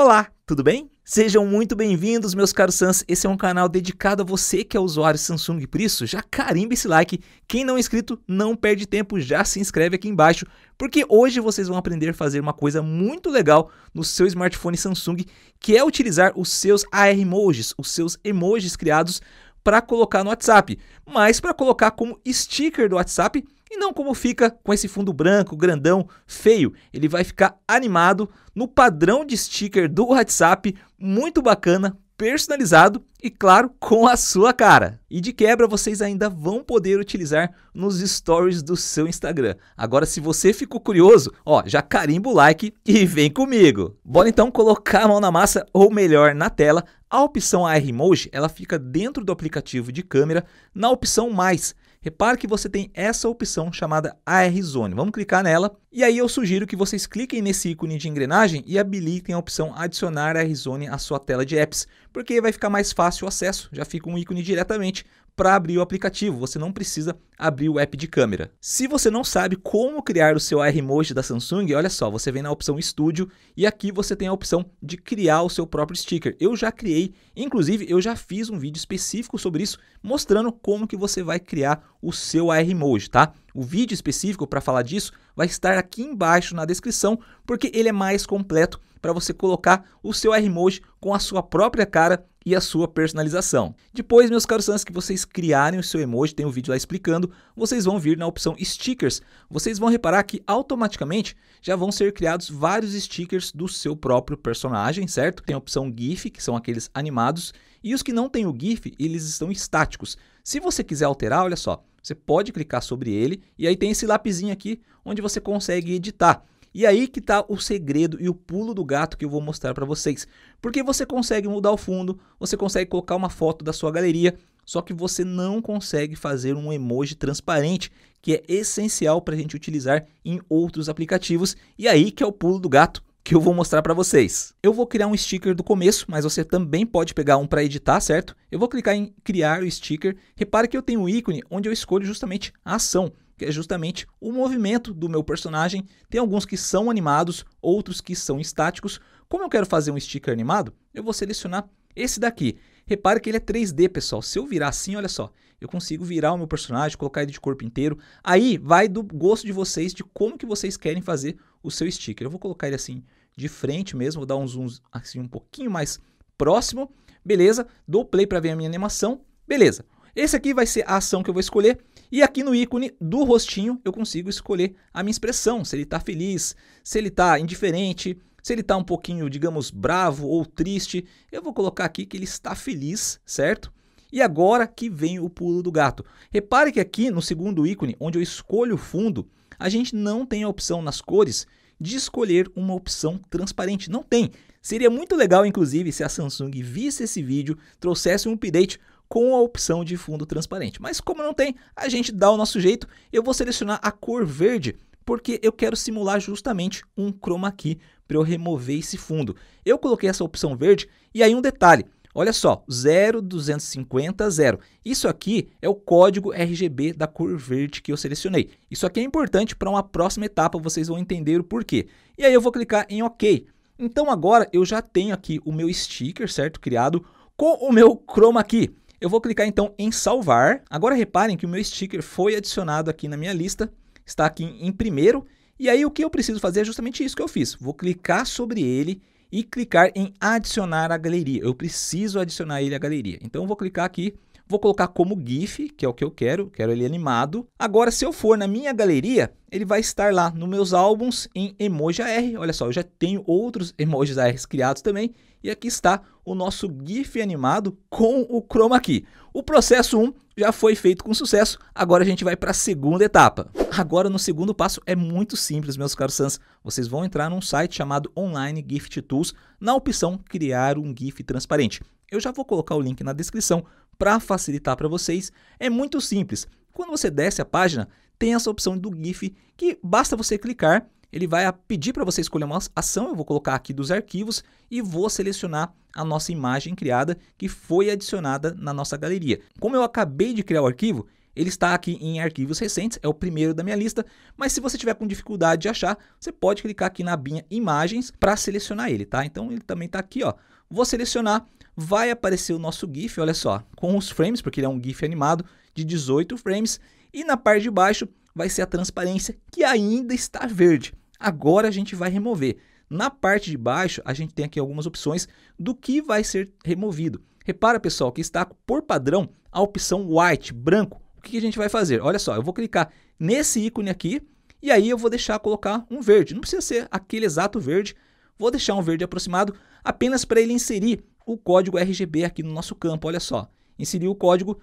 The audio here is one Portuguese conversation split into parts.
Olá, tudo bem? Sejam muito bem-vindos, meus caros Sans. Esse é um canal dedicado a você que é usuário Samsung, por isso já carimba esse like. Quem não é inscrito, não perde tempo, já se inscreve aqui embaixo, porque hoje vocês vão aprender a fazer uma coisa muito legal no seu smartphone Samsung, que é utilizar os seus AR emojis, os seus emojis criados para colocar no WhatsApp, mas para colocar como sticker do WhatsApp e não como fica com esse fundo branco, grandão, feio. Ele vai ficar animado no padrão de sticker do WhatsApp, muito bacana, personalizado e, claro, com a sua cara. E de quebra, vocês ainda vão poder utilizar nos stories do seu Instagram. Agora, se você ficou curioso, ó, já carimba o like e vem comigo. Bora então colocar a mão na massa, ou melhor, na tela. A opção AR Emoji, ela fica dentro do aplicativo de câmera, na opção mais, Repare que você tem essa opção chamada AR Zone. Vamos clicar nela e aí eu sugiro que vocês cliquem nesse ícone de engrenagem e habilitem a opção adicionar AR Zone à sua tela de apps, porque vai ficar mais fácil o acesso, já fica um ícone diretamente para abrir o aplicativo, você não precisa abrir o app de câmera. Se você não sabe como criar o seu Emoji da Samsung, olha só, você vem na opção Studio e aqui você tem a opção de criar o seu próprio sticker. Eu já criei, inclusive eu já fiz um vídeo específico sobre isso, mostrando como que você vai criar o seu Emoji, tá? O vídeo específico para falar disso vai estar aqui embaixo na descrição, porque ele é mais completo para você colocar o seu emoji com a sua própria cara e a sua personalização. Depois, meus caros fãs, que vocês criarem o seu emoji, tem um vídeo lá explicando, vocês vão vir na opção stickers. Vocês vão reparar que automaticamente já vão ser criados vários stickers do seu próprio personagem, certo? Tem a opção GIF, que são aqueles animados, e os que não tem o GIF, eles estão estáticos. Se você quiser alterar, olha só, você pode clicar sobre ele e aí tem esse lapisinho aqui onde você consegue editar. E aí que está o segredo e o pulo do gato que eu vou mostrar para vocês. Porque você consegue mudar o fundo, você consegue colocar uma foto da sua galeria, só que você não consegue fazer um emoji transparente, que é essencial para a gente utilizar em outros aplicativos. E aí que é o pulo do gato que eu vou mostrar para vocês. Eu vou criar um sticker do começo, mas você também pode pegar um para editar, certo? Eu vou clicar em criar o sticker. Repare que eu tenho um ícone onde eu escolho justamente a ação que é justamente o movimento do meu personagem. Tem alguns que são animados, outros que são estáticos. Como eu quero fazer um sticker animado, eu vou selecionar esse daqui. Repare que ele é 3D, pessoal. Se eu virar assim, olha só, eu consigo virar o meu personagem, colocar ele de corpo inteiro. Aí vai do gosto de vocês, de como que vocês querem fazer o seu sticker. Eu vou colocar ele assim de frente mesmo, vou dar um zoom assim um pouquinho mais próximo. Beleza, dou play para ver a minha animação. Beleza. Esse aqui vai ser a ação que eu vou escolher. E aqui no ícone do rostinho eu consigo escolher a minha expressão, se ele está feliz, se ele está indiferente, se ele está um pouquinho, digamos, bravo ou triste. Eu vou colocar aqui que ele está feliz, certo? E agora que vem o pulo do gato. Repare que aqui no segundo ícone, onde eu escolho o fundo, a gente não tem a opção nas cores de escolher uma opção transparente. Não tem. Seria muito legal, inclusive, se a Samsung visse esse vídeo, trouxesse um update com a opção de fundo transparente. Mas como não tem, a gente dá o nosso jeito. Eu vou selecionar a cor verde porque eu quero simular justamente um chroma key para eu remover esse fundo. Eu coloquei essa opção verde e aí um detalhe, olha só, 250, 0. Isso aqui é o código RGB da cor verde que eu selecionei. Isso aqui é importante para uma próxima etapa, vocês vão entender o porquê. E aí eu vou clicar em OK. Então agora eu já tenho aqui o meu sticker, certo, criado com o meu chroma key. Eu vou clicar então em salvar. Agora reparem que o meu sticker foi adicionado aqui na minha lista, está aqui em primeiro. E aí o que eu preciso fazer é justamente isso que eu fiz. Vou clicar sobre ele e clicar em adicionar a galeria. Eu preciso adicionar ele à galeria. Então eu vou clicar aqui Vou colocar como GIF, que é o que eu quero, quero ele animado. Agora, se eu for na minha galeria, ele vai estar lá nos meus álbuns em emoji AR. Olha só, eu já tenho outros emojis AR criados também. E aqui está o nosso GIF animado com o chroma key. O processo 1 já foi feito com sucesso, agora a gente vai para a segunda etapa. Agora no segundo passo é muito simples, meus caros Sans. Vocês vão entrar num site chamado Online Gift Tools, na opção criar um GIF transparente. Eu já vou colocar o link na descrição para facilitar para vocês. É muito simples. Quando você desce a página, tem essa opção do GIF que basta você clicar, ele vai pedir para você escolher uma ação, eu vou colocar aqui dos arquivos e vou selecionar a nossa imagem criada que foi adicionada na nossa galeria. Como eu acabei de criar o arquivo, ele está aqui em arquivos recentes, é o primeiro da minha lista, mas se você tiver com dificuldade de achar, você pode clicar aqui na abinha imagens para selecionar ele, tá? Então ele também está aqui, ó. Vou selecionar vai aparecer o nosso GIF, olha só, com os frames, porque ele é um GIF animado de 18 frames, e na parte de baixo vai ser a transparência que ainda está verde. Agora a gente vai remover. Na parte de baixo, a gente tem aqui algumas opções do que vai ser removido. Repara, pessoal, que está por padrão a opção white, branco. O que a gente vai fazer? Olha só, eu vou clicar nesse ícone aqui e aí eu vou deixar colocar um verde. Não precisa ser aquele exato verde, vou deixar um verde aproximado apenas para ele inserir o código RGB aqui no nosso campo, olha só. Inseriu o código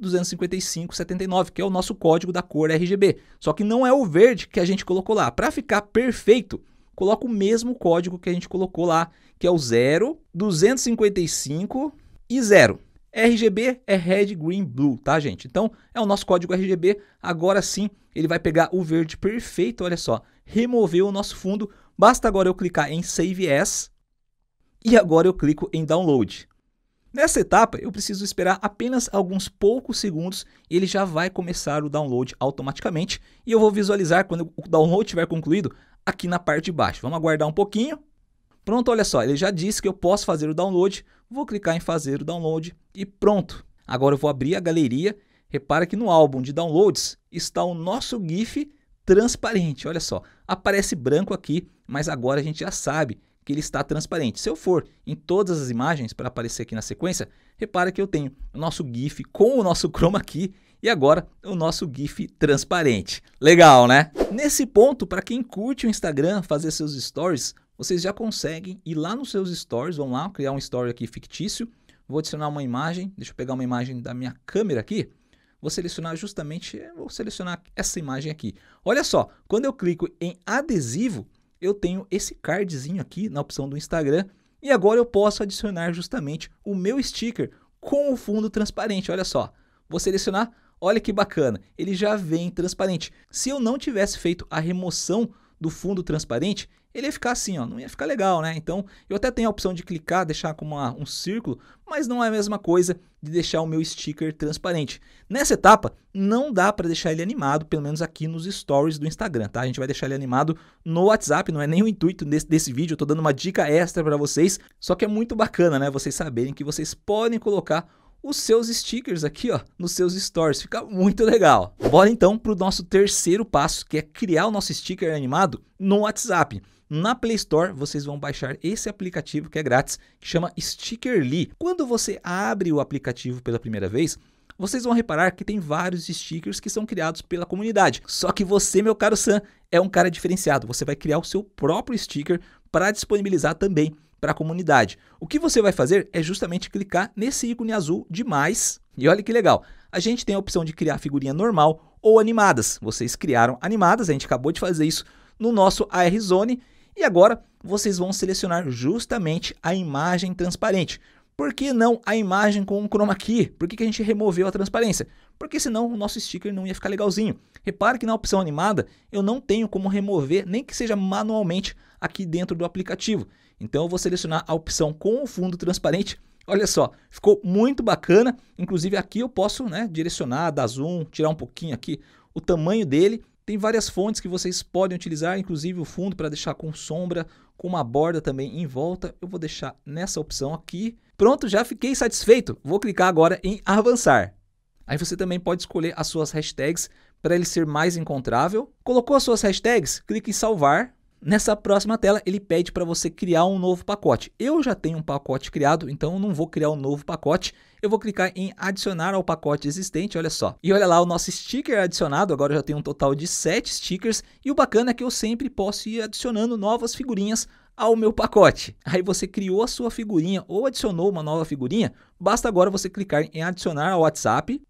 79, que é o nosso código da cor RGB. Só que não é o verde que a gente colocou lá. Para ficar perfeito, coloca o mesmo código que a gente colocou lá, que é o 0, 255 e 0. RGB é Red, Green, Blue, tá, gente? Então, é o nosso código RGB. Agora sim, ele vai pegar o verde perfeito, olha só. Removeu o nosso fundo. Basta agora eu clicar em Save As e agora eu clico em download. Nessa etapa, eu preciso esperar apenas alguns poucos segundos e ele já vai começar o download automaticamente e eu vou visualizar quando o download estiver concluído aqui na parte de baixo. Vamos aguardar um pouquinho. Pronto, olha só, ele já disse que eu posso fazer o download, vou clicar em fazer o download e pronto. Agora eu vou abrir a galeria, repara que no álbum de downloads está o nosso GIF transparente, olha só, aparece branco aqui, mas agora a gente já sabe que ele está transparente. Se eu for em todas as imagens para aparecer aqui na sequência, repara que eu tenho o nosso GIF com o nosso chroma key e agora o nosso GIF transparente. Legal, né? Nesse ponto, para quem curte o Instagram fazer seus stories, vocês já conseguem ir lá nos seus stories, vão lá criar um story aqui fictício, vou adicionar uma imagem, deixa eu pegar uma imagem da minha câmera aqui, vou selecionar justamente, vou selecionar essa imagem aqui. Olha só, quando eu clico em adesivo, eu tenho esse cardzinho aqui na opção do Instagram e agora eu posso adicionar justamente o meu sticker com o fundo transparente. Olha só, vou selecionar, olha que bacana, ele já vem transparente. Se eu não tivesse feito a remoção do fundo transparente, ele ia ficar assim, ó, não ia ficar legal, né? Então, eu até tenho a opção de clicar, deixar como uma, um círculo, mas não é a mesma coisa de deixar o meu sticker transparente. Nessa etapa, não dá para deixar ele animado, pelo menos aqui nos stories do Instagram, tá? A gente vai deixar ele animado no WhatsApp, não é nem o intuito desse, desse vídeo, eu tô dando uma dica extra para vocês, só que é muito bacana, né, vocês saberem que vocês podem colocar os seus stickers aqui, ó, nos seus Stories, Fica muito legal. Bora então para o nosso terceiro passo, que é criar o nosso sticker animado no WhatsApp na Play Store vocês vão baixar esse aplicativo que é grátis, que chama Stickerly. Quando você abre o aplicativo pela primeira vez, vocês vão reparar que tem vários stickers que são criados pela comunidade. Só que você, meu caro Sam, é um cara diferenciado. Você vai criar o seu próprio sticker para disponibilizar também para a comunidade. O que você vai fazer é justamente clicar nesse ícone azul de mais. E olha que legal, a gente tem a opção de criar figurinha normal ou animadas. Vocês criaram animadas, a gente acabou de fazer isso no nosso AR Zone e agora vocês vão selecionar justamente a imagem transparente. Por que não a imagem com um chroma key? Por que, que a gente removeu a transparência? Porque senão o nosso sticker não ia ficar legalzinho. Repara que na opção animada eu não tenho como remover, nem que seja manualmente, aqui dentro do aplicativo. Então eu vou selecionar a opção com o fundo transparente Olha só, ficou muito bacana. Inclusive aqui eu posso né, direcionar, dar zoom, tirar um pouquinho aqui o tamanho dele tem várias fontes que vocês podem utilizar, inclusive o fundo para deixar com sombra, com uma borda também em volta. Eu vou deixar nessa opção aqui. Pronto, já fiquei satisfeito. Vou clicar agora em avançar. Aí você também pode escolher as suas hashtags para ele ser mais encontrável. Colocou as suas hashtags, clique em salvar. Nessa próxima tela, ele pede para você criar um novo pacote. Eu já tenho um pacote criado, então eu não vou criar um novo pacote. Eu vou clicar em adicionar ao pacote existente, olha só. E olha lá o nosso sticker adicionado, agora eu já tenho um total de 7 stickers. E o bacana é que eu sempre posso ir adicionando novas figurinhas ao meu pacote. Aí você criou a sua figurinha ou adicionou uma nova figurinha, basta agora você clicar em adicionar ao WhatsApp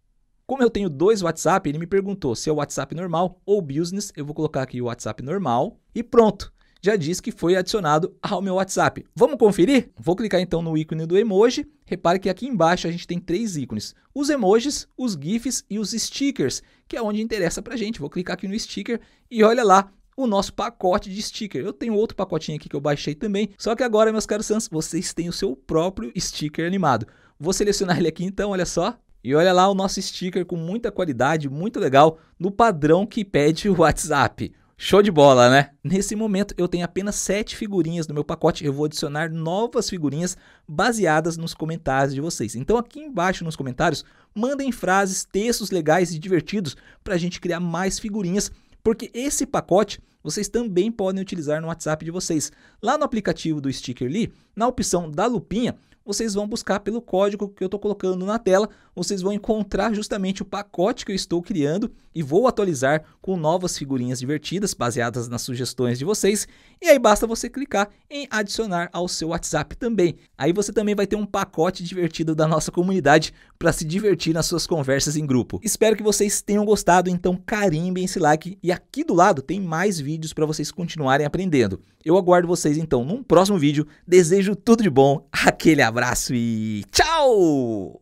como eu tenho dois WhatsApp, ele me perguntou se é o WhatsApp normal ou business. Eu vou colocar aqui o WhatsApp normal e pronto. Já diz que foi adicionado ao meu WhatsApp. Vamos conferir? Vou clicar então no ícone do emoji. Repare que aqui embaixo a gente tem três ícones: os emojis, os GIFs e os stickers, que é onde interessa pra gente. Vou clicar aqui no sticker e olha lá, o nosso pacote de sticker. Eu tenho outro pacotinho aqui que eu baixei também, só que agora, meus caros Sans, vocês têm o seu próprio sticker animado. Vou selecionar ele aqui então, olha só, e olha lá o nosso sticker com muita qualidade, muito legal, no padrão que pede o WhatsApp. Show de bola, né? Nesse momento eu tenho apenas 7 figurinhas no meu pacote, eu vou adicionar novas figurinhas baseadas nos comentários de vocês. Então aqui embaixo nos comentários, mandem frases, textos legais e divertidos para a gente criar mais figurinhas, porque esse pacote vocês também podem utilizar no WhatsApp de vocês. Lá no aplicativo do Stickerly, na opção da lupinha, vocês vão buscar pelo código que eu estou colocando na tela, vocês vão encontrar justamente o pacote que eu estou criando e vou atualizar com novas figurinhas divertidas baseadas nas sugestões de vocês. E aí basta você clicar em adicionar ao seu WhatsApp também. Aí você também vai ter um pacote divertido da nossa comunidade para se divertir nas suas conversas em grupo. Espero que vocês tenham gostado, então carimbem esse like e aqui do lado tem mais vídeos para vocês continuarem aprendendo. Eu aguardo vocês então num próximo vídeo. Desejo tudo de bom, aquele abraço e tchau!